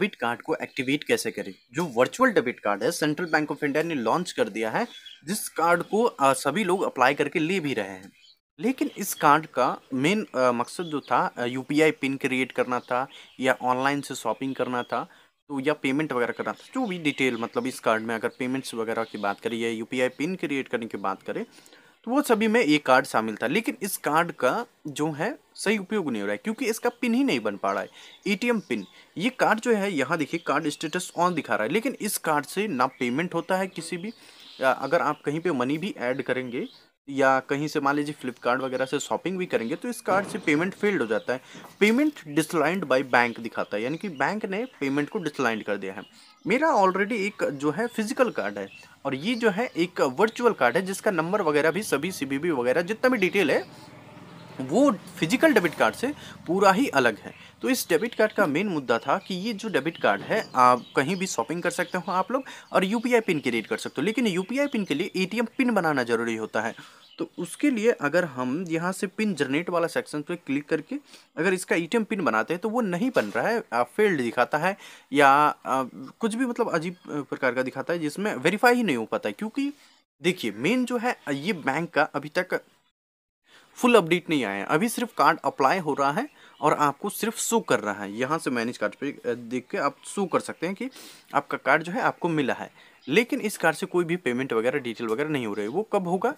debit card को activate कैसे करें जो वर्चुअल डेबिट कार्ड है सेंट्रल बैंक ऑफ इंडिया ने लॉन्च कर दिया है जिस कार्ड को सभी लोग अप्लाई करके ले भी रहे हैं लेकिन इस कार्ड का मेन मकसद जो था यू पिन क्रिएट करना था या ऑनलाइन से शॉपिंग करना था तो या पेमेंट वगैरह करना था जो भी डिटेल मतलब इस कार्ड में अगर पेमेंट्स वगैरह की बात करें या यूपीआई पिन क्रिएट करने की बात करें तो वो सभी में ये कार्ड शामिल था लेकिन इस कार्ड का जो है सही उपयोग नहीं हो रहा है क्योंकि इसका पिन ही नहीं बन पा रहा है एटीएम पिन ये कार्ड जो है यहाँ देखिए कार्ड स्टेटस ऑन दिखा रहा है लेकिन इस कार्ड से ना पेमेंट होता है किसी भी अगर आप कहीं पे मनी भी ऐड करेंगे या कहीं से मान लीजिए फ्लिपकार्ट वगैरह से शॉपिंग भी करेंगे तो इस कार्ड से पेमेंट फेल्ड हो जाता है पेमेंट डिसलाइंड बाय बैंक दिखाता है यानी कि बैंक ने पेमेंट को डिसलाइंड कर दिया है मेरा ऑलरेडी एक जो है फिजिकल कार्ड है और ये जो है एक वर्चुअल कार्ड है जिसका नंबर वगैरह भी सभी सी वगैरह जितना भी डिटेल है वो फिजिकल डेबिट कार्ड से पूरा ही अलग है तो इस डेबिट कार्ड का मेन मुद्दा था कि ये जो डेबिट कार्ड है आप कहीं भी शॉपिंग कर सकते हो आप लोग और यू पिन क्रिएट कर सकते हो लेकिन यू पिन के लिए ए पिन बनाना ज़रूरी होता है तो उसके लिए अगर हम यहाँ से पिन जनरेट वाला सेक्शन पे क्लिक करके अगर इसका ए पिन बनाते हैं तो वो नहीं बन रहा है फेल्ड दिखाता है या आ, कुछ भी मतलब अजीब प्रकार का दिखाता है जिसमें वेरीफाई ही नहीं हो पाता है क्योंकि देखिए मेन जो है ये बैंक का अभी तक फुल अपडेट नहीं आया है अभी सिर्फ कार्ड अप्लाई हो रहा है और आपको सिर्फ शो कर रहा है यहाँ से मैनेज कार्ड पर देख के आप शो कर सकते हैं कि आपका कार्ड जो है आपको मिला है लेकिन इस कार्ड से कोई भी पेमेंट वगैरह डिटेल वगैरह नहीं हो रही वो कब होगा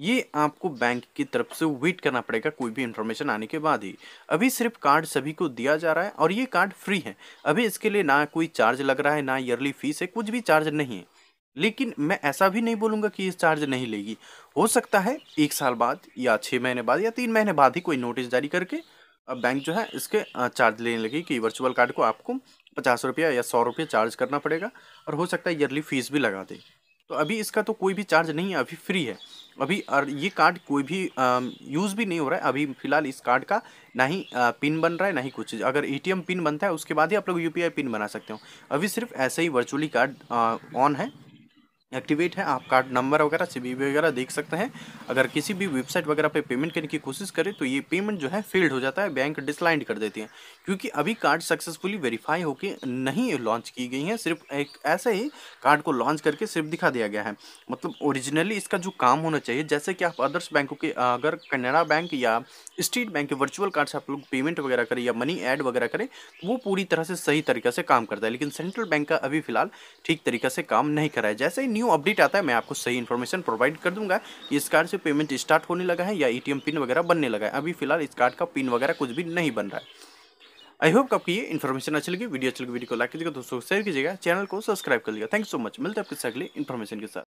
ये आपको बैंक की तरफ से वेट करना पड़ेगा कोई भी इन्फॉर्मेशन आने के बाद ही अभी सिर्फ कार्ड सभी को दिया जा रहा है और ये कार्ड फ्री है अभी इसके लिए ना कोई चार्ज लग रहा है ना ईयरली फीस है कुछ भी चार्ज नहीं है लेकिन मैं ऐसा भी नहीं बोलूँगा कि ये चार्ज नहीं लेगी हो सकता है एक साल बाद या छः महीने बाद या तीन महीने बाद ही कोई नोटिस जारी करके बैंक जो है इसके चार्ज लेने लगे कि वर्चुअल कार्ड को आपको पचास रुपया या सौ रुपया चार्ज करना पड़ेगा और हो सकता है ईयरली फीस भी लगा दे तो अभी इसका तो कोई भी चार्ज नहीं है अभी फ्री है अभी और ये कार्ड कोई भी यूज़ भी नहीं हो रहा है अभी फिलहाल इस कार्ड का ना ही पिन बन रहा है ना ही कुछ अगर ए पिन बनता है उसके बाद ही आप लोग यू पिन बना सकते हो अभी सिर्फ ऐसे ही वर्चुअली कार्ड ऑन है एक्टिवेट है आप कार्ड नंबर वगैरह सी वगैरह देख सकते हैं अगर किसी भी वेबसाइट वगैरह पे पेमेंट करने की कोशिश करें तो ये पेमेंट जो है फेल्ड हो जाता है बैंक डिसलाइंड कर देती है क्योंकि अभी कार्ड सक्सेसफुली वेरीफाई होकर नहीं लॉन्च की गई है सिर्फ एक ऐसे ही कार्ड को लॉन्च करके सिर्फ दिखा दिया गया है मतलब ओरिजिनली इसका जो काम होना चाहिए जैसे कि आप अदर्स बैंकों के अगर कनाडा बैंक या स्टेट बैंक के वर्चुअल कार्ड से आप लोग पेमेंट वगैरह करें या मनी एड वगैरह करें वो पूरी तरह से सही तरीके से काम करता है लेकिन सेंट्रल बैंक का अभी फिलहाल ठीक तरीके से काम नहीं कराए जैसे ही न्यू अपडेट आता है मैं आपको सही इन्फॉर्मेशन प्रोवाइड कर दूंगा कि इस कार्ड से पेमेंट स्टार्ट होने लगा है या एटीएम पिन वगैरह बनने लगा है अभी फिलहाल इस कार्ड का पिन वगैरह कुछ भी नहीं बन रहा है आई होप आपकी ये इन्फॉर्मेशन अच्छी लगी वीडियो अच्छी लगी वीडियो को लाइक कीजिएगा दोस्तों शेयर कीजिएगा चैनल को सब्सक्राइब कर लीजिएगा थैंक यू सो मच मिलते हैं आपके अगले इन्फॉर्मेशन के साथ